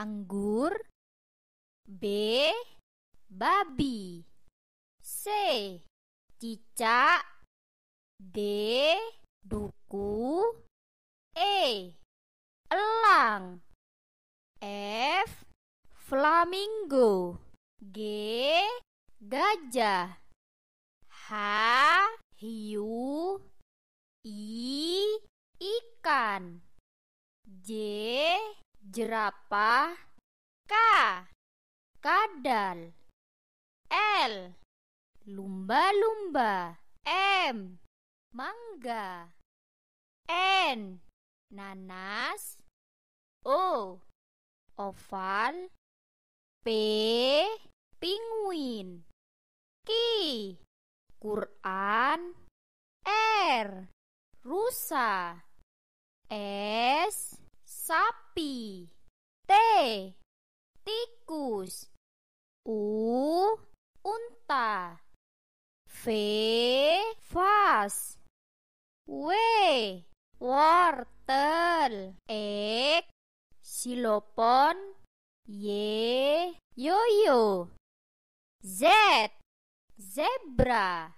anggur B babi C cicak D duku E elang F flamingo G gajah H hiu I ikan J jerapah K kadal L lumba-lumba M mangga N nanas O oval P penguin Q Quran R rusa S sap sapi T tikus U unta V vas W wortel X e. silopon Y yoyo Z zebra